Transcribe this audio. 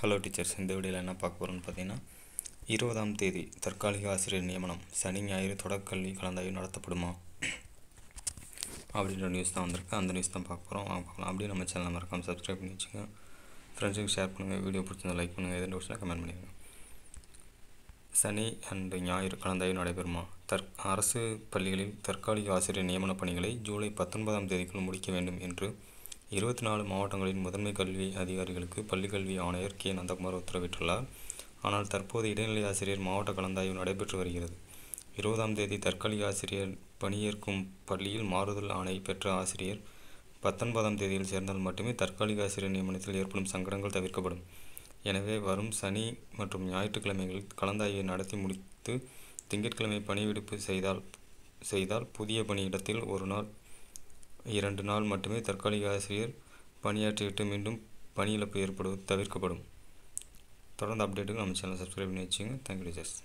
hello teachers இந்த வீடியோவில் என்ன பார்க்க போகிறோம்னு பார்த்தீங்கன்னா இருபதாம் தேதி தற்காலிக ஆசிரியர் நியமனம் சனி ஞாயிறு தொடக்கல்வி கலந்தாய்வு நடத்தப்படுமா அப்படின்ற நியூஸ் தான் வந்திருக்கு அந்த நியூஸ் தான் பார்க்க போகிறோம் வாங்க பார்க்கலாம் அப்படியே நம்ம சேனல் மறக்காமல் சப்ஸ்கிரைப் பண்ணி வச்சுங்க ஃப்ரெண்ட்ஸுக்கு ஷேர் பண்ணுங்கள் வீடியோ பிடிச்சிருந்தா லைக் பண்ணுங்கள் எதுவும் விஷயம் கமெண்ட் பண்ணிடுங்க சனி அண்டு ஞாயிறு கலந்தாய்வு நடைபெறுமா தற் அரசு பள்ளிகளில் தற்காலிக ஆசிரியர் நியமன பணிகளை ஜூலை பத்தொன்பதாம் தேதிக்குள் முடிக்க வேண்டும் என்று இருபத்தி நாலு மாவட்டங்களின் முதன்மை கல்வி அதிகாரிகளுக்கு பள்ளிக்கல்வி ஆணையர் கே நந்தகுமார் உத்தரவிட்டுள்ளார் ஆனால் தற்போது இடைநிலை ஆசிரியர் மாவட்ட கலந்தாய்வு நடைபெற்று வருகிறது இருபதாம் தேதி தற்காலிக ஆசிரியர் பணியேற்கும் பள்ளியில் மாறுதல் ஆணை பெற்ற ஆசிரியர் பத்தொன்பதாம் தேதியில் சேர்ந்தால் மட்டுமே தற்காலிக ஆசிரியர் நியமனத்தில் ஏற்படும் சங்கடங்கள் தவிர்க்கப்படும் எனவே வரும் சனி மற்றும் ஞாயிற்றுக்கிழமைகளில் கலந்தாய்வை நடத்தி முடித்து திங்கட்கிழமை பணிவிடுப்பு செய்தால் செய்தால் புதிய பணியிடத்தில் ஒரு நாள் இரண்டு நாள் மட்டுமே தற்காலிக ஆசிரியர் பணியாற்றிவிட்டு மீண்டும் பணி இழப்பு ஏற்படுவது தவிர்க்கப்படும் தொடர்ந்து அப்டேட்டுக்கு நம்ம சேனல் சப்ஸ்கிரைப் பண்ணி வச்சுங்க தேங்க்யூ டீச்சர்ஸ்